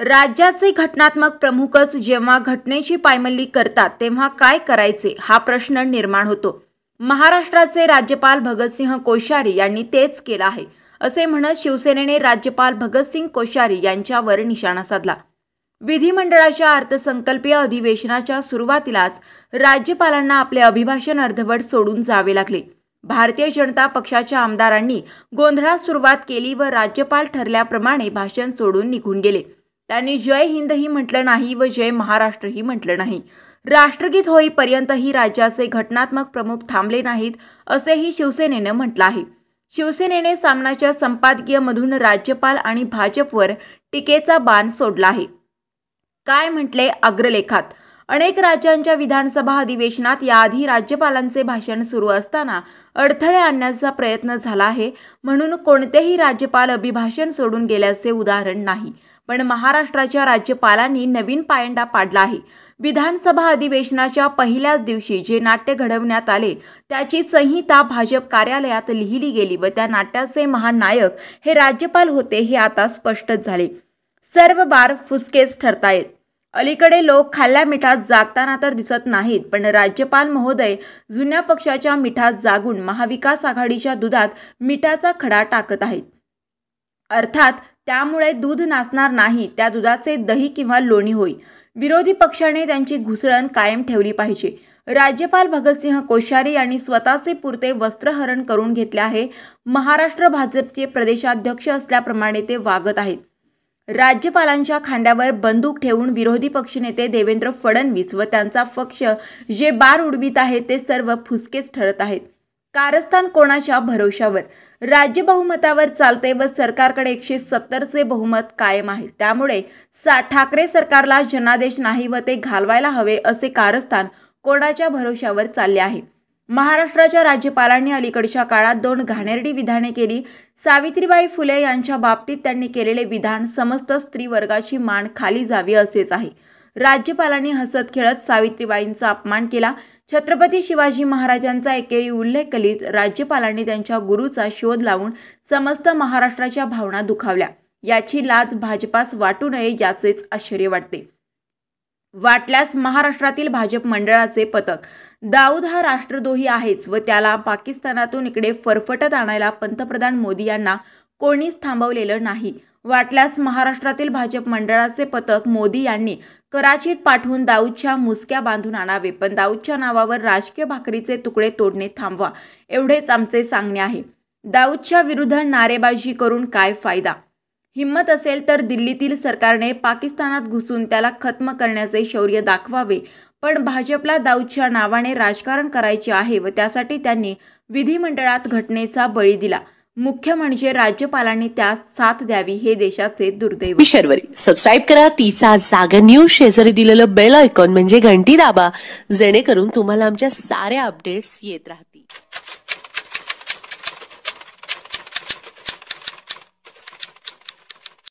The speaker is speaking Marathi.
राज्याचे घटनात्मक प्रमुखच जेव्हा घटनेची पायमल्ली करतात तेव्हा काय करायचे हा प्रश्न निर्माण होतो महाराष्ट्राचे राज्यपाल भगतसिंह कोश्यारी यांनी तेच केलं आहे असे म्हणत शिवसेनेने राज्यपाल भगतसिंह कोश्यारी यांच्यावर निशाणा साधला विधिमंडळाच्या अर्थसंकल्पीय अधिवेशनाच्या सुरुवातीलाच राज्यपालांना आपले अभिभाषण अर्धवट सोडून जावे लागले भारतीय जनता पक्षाच्या आमदारांनी गोंधळात सुरुवात केली व राज्यपाल ठरल्याप्रमाणे भाषण सोडून निघून गेले त्यांनी जय हिंदही म्हटलं नाही व जय महाराष्ट्रही म्हटलं नाही राष्ट्रगीत होईपर्यंतही राज्याचे घटनात्मक प्रमुख थांबले नाहीत असेही शिवसेनेनं म्हटलं आहे शिवसेनेने सामनाच्या संपादकीयमधून राज्यपाल आणि भाजपवर टीकेचा बाण सोडला आहे काय म्हटले अग्रलेखात अनेक राज्यांच्या विधानसभा अधिवेशनात याआधी राज्यपालांचे भाषण सुरू असताना अडथळे आणण्याचा प्रयत्न झाला आहे म्हणून कोणतेही राज्यपाल अभिभाषण सोडून गेल्याचे उदाहरण नाही पण महाराष्ट्राच्या राज्यपालांनी नवीन पायंडा पाडला आहे विधानसभा अधिवेशनाच्या पहिल्याच दिवशी जे नाट्य घडवण्यात आले त्याची संहिता भाजप कार्यालयात लिहिली गेली व त्या नाट्याचे महानायक हे राज्यपाल होते हे आता स्पष्टच झाले सर्व बार फुसकेच ठरतायत अलीकडे लोक खाल्ल्या मिठात जागताना तर दिसत नाहीत पण राज्यपाल महोदय जुन्या पक्षाच्या मिठात जागून महाविकास आघाडीच्या दुधात मिठाचा खडा टाकत आहेत अर्थात त्यामुळे दूध नाचणार नाही त्या दुधाचे दही किंवा लोणी होईल विरोधी पक्षाने त्यांची घुसळण कायम ठेवली पाहिजे राज्यपाल भगतसिंह कोश्यारी यांनी स्वतःचे पुरते वस्त्रहरण करून घेतले आहे महाराष्ट्र भाजपचे प्रदेशाध्यक्ष असल्याप्रमाणे ते वागत आहेत राज्यपालांच्या खांद्यावर बंदूक ठेवून विरोधी पक्षनेते देवेंद्र फडणवीस व त्यांचा पक्ष जे बार उडवीत आहे ते सर्व फुसकेच ठरत आहेत कारस्थान कोणाच्या भरोशावर राज्य बहुमतावर चालते व सरकारकडे एकशे सत्तरचे बहुमत कायम आहे त्यामुळे सा ठाकरे सरकारला जनादेश नाही व ते घालवायला हवे असे कारस्थान कोणाच्या भरोशावर चालले आहे महाराष्ट्राच्या राज्यपालांनी अलीकडच्या काळात दोन घाणेरडी विधाने केली सावित्रीबाई फुले यांच्या बाबतीत त्यांनी केलेले विधान समस्त स्त्री वर्गाची मान खाली जावी असेच आहे राज्यपालांनी हसत खेळत सावित्रीबाईंचा अपमान केला छत्रपती शिवाजी महाराजांचा एकेरी उल्लेख करीत राज्यपालांनी त्यांच्या गुरुचा शोध लावून समस्त महाराष्ट्राच्या भावना दुखावल्या याची लाज भाजपास वाटू नये याचेच आश्चर्य वाटते वाटल्यास महाराष्ट्रातील भाजप मंडळाचे पथक दाऊद हा राष्ट्रद्रोही आहेच व त्याला पाकिस्तानातून इकडे फरफटत आणायला पंतप्रधान मोदी यांना कोणीच थांबवलेलं नाही वाटल्यास महाराष्ट्रातील भाजप मंडळाचे पथक मोदी यांनी कराचीत पाठवून दाऊदच्या मुसक्या बांधून आणावे पण दाऊदच्या नावावर राजकीय भाकरीचे तुकडे तोडणे थांबवा एवढेच आमचे सांगणे आहे दाऊदच्या विरुद्ध नारेबाजी करून काय फायदा हिंमत असेल तर दिल्लीतील सरकारने पाकिस्तानात घुसून त्याला खत्म करण्याचे शौर्य दाखवावे पण भाजपला दाऊदच्या नावाने राजकारण करायचे आहे व त्यासाठी त्यांनी विधिमंडळात घटनेचा बळी दिला मुख्य म्हणजे राज्यपालांनी त्या साथ द्यावी हे देशाचे दुर्दैव शर्वरी सबस्क्राईब करा तिचा जागा न्यूज शेजारी दिलेलं बेल आयकॉन म्हणजे घंटी दाबा जेणेकरून तुम्हाला आमच्या साऱ्या अपडेट्स येत राहतील